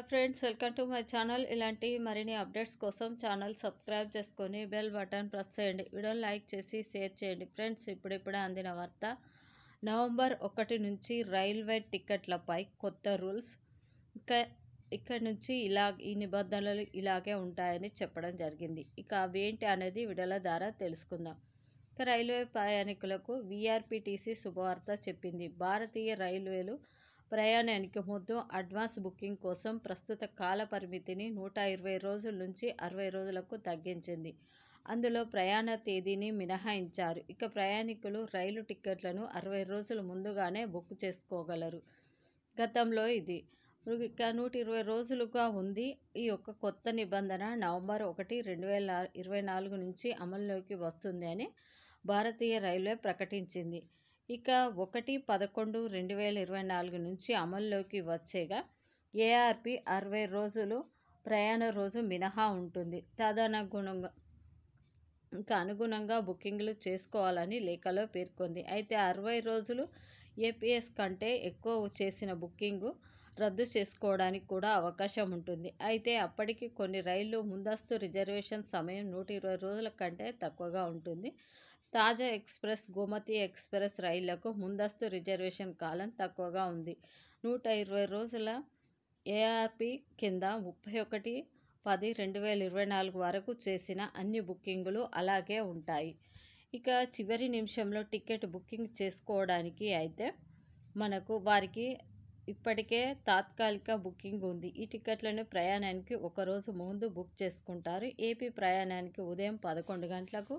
hi friends welcome to my channel ఇలాంటి మరిన్ని updates కోసం ఛానల్ సబ్స్క్రైబ్ చేసుకొని బెల్ బటన్ ప్రెస్ చేయండి వీడియోని లైక్ చేసి షేర్ చేయండి ఫ్రెండ్స్ ఇప్పుడిప్పుడే అందిన వార్త నవంబర్ ఒకటి నుంచి రైల్వే టికెట్లపై కొత్త రూల్స్ ఇక ఇక్కడ నుంచి ఇలా ఈ నిబంధనలు ఇలాగే ఉంటాయని చెప్పడం జరిగింది ఇక అవేంటి అనేది వీడియోల ద్వారా తెలుసుకుందాం ఇక రైల్వే ప్రయాణికులకు విఆర్పిటీసీ శుభవార్త చెప్పింది భారతీయ రైల్వేలు ప్రయాణానికి ముందు అడ్వాన్స్ బుకింగ్ కోసం ప్రస్తుత కాల పరిమితిని నూట ఇరవై రోజుల నుంచి అరవై రోజులకు తగ్గించింది అందులో ప్రయాణ తేదీని మినహాయించారు ఇక ప్రయాణికులు రైలు టిక్కెట్లను అరవై రోజుల ముందుగానే బుక్ చేసుకోగలరు గతంలో ఇది ఇక నూట ఇరవై రోజులుగా ఉంది ఈ యొక్క కొత్త నిబంధన నవంబర్ ఒకటి రెండు వేల ఇరవై నాలుగు నుంచి అమల్లోకి వస్తుంది అని భారతీయ రైల్వే ప్రకటించింది ఇక ఒకటి పదకొండు రెండు వేల ఇరవై నాలుగు నుంచి అమల్లోకి వచ్చేగా ఏఆర్పి అరవై రోజులు ప్రయాణ రోజు మినహా ఉంటుంది తదనుగుణంగా ఇంకా అనుగుణంగా బుకింగ్లు చేసుకోవాలని లేఖలో పేర్కొంది అయితే అరవై రోజులు ఏపీఎస్ కంటే ఎక్కువ చేసిన బుకింగు రద్దు చేసుకోవడానికి కూడా అవకాశం ఉంటుంది అయితే అప్పటికి కొన్ని రైళ్లు ముందస్తు రిజర్వేషన్ సమయం నూట ఇరవై రోజుల కంటే తక్కువగా ఉంటుంది తాజా ఎక్స్ప్రెస్ గోమతి ఎక్స్ప్రెస్ రైళ్లకు ముందస్తు రిజర్వేషన్ కాలం తక్కువగా ఉంది నూట ఇరవై రోజుల ఏఆర్పి కింద ముప్పై ఒకటి పది రెండు వేల ఇరవై నాలుగు వరకు చేసిన అన్ని బుకింగులు అలాగే ఉంటాయి ఇక చివరి నిమిషంలో టికెట్ బుకింగ్ చేసుకోవడానికి అయితే మనకు వారికి ఇప్పటికే తాత్కాలిక బుకింగ్ ఉంది ఈ టికెట్లను ప్రయాణానికి ఒకరోజు ముందు బుక్ చేసుకుంటారు ఏపీ ప్రయాణానికి ఉదయం పదకొండు గంటలకు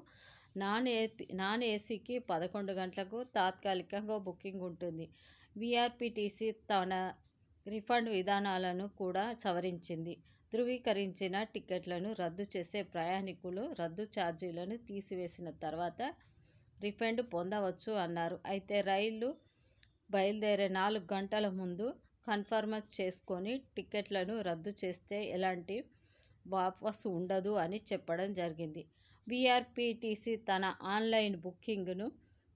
నాన్ ఏపీ నాన్ ఏసీకి పదకొండు గంటలకు తాత్కాలికంగా బుకింగ్ ఉంటుంది విఆర్పిటీసీ తన రిఫండ్ విధానాలను కూడా సవరించింది ధృవీకరించిన టికెట్లను రద్దు చేసే ప్రయాణికులు రద్దు ఛార్జీలను తీసివేసిన తర్వాత రిఫండ్ పొందవచ్చు అన్నారు అయితే రైళ్ళు బయలుదేరే నాలుగు గంటల ముందు కన్ఫర్మస్ చేసుకొని టికెట్లను రద్దు చేస్తే ఎలాంటి వాపసు ఉండదు అని చెప్పడం జరిగింది విఆర్పిటిసి తన ఆన్లైన్ బుకింగ్ను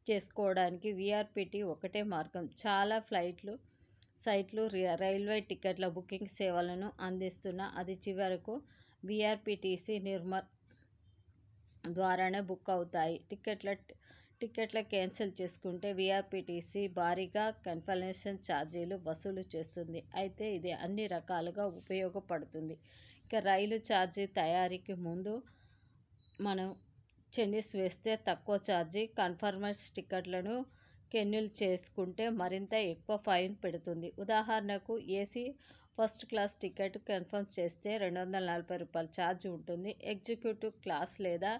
చేసుకోవడానికి విఆర్పిటి ఒకటే మార్గం చాలా ఫ్లైట్లు సైట్లు రైల్వే టికెట్ల బుకింగ్ సేవలను అందిస్తున్న అది చివరకు విఆర్పిటిసి నిర్మ ద్వారానే బుక్ అవుతాయి టికెట్ల టిక్కెట్ల క్యాన్సిల్ చేసుకుంటే వీఆర్పీటీసీ భారీగా కన్ఫర్మేషన్ ఛార్జీలు వసూలు చేస్తుంది అయితే ఇది అన్ని రకాలుగా ఉపయోగపడుతుంది ఇక రైలు ఛార్జీ తయారీకి ముందు మనం చెన్నీస్ వేస్తే తక్కువ ఛార్జీ కన్ఫర్మర్స్ టికెట్లను కెన్యుల్ చేసుకుంటే మరింత ఎక్కువ ఫైన్ పెడుతుంది ఉదాహరణకు AC first class ticket confirm చేస్తే రెండు వందల నలభై రూపాయల ఛార్జ్ ఉంటుంది ఎగ్జిక్యూటివ్ క్లాస్ లేదా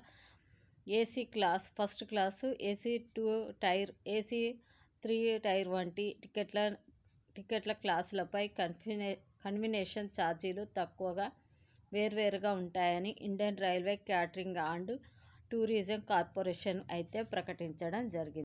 AC class first class AC two tier AC three tier వంటి టికెట్ల టికెట్ల క్లాసులపై కన్ఫినే కన్వినేషన్ ఛార్జీలు తక్కువగా వేర్వేరుగా ఉంటాయని Indian railway catering and tourism corporation అయితే ప్రకటించడం జరిగింది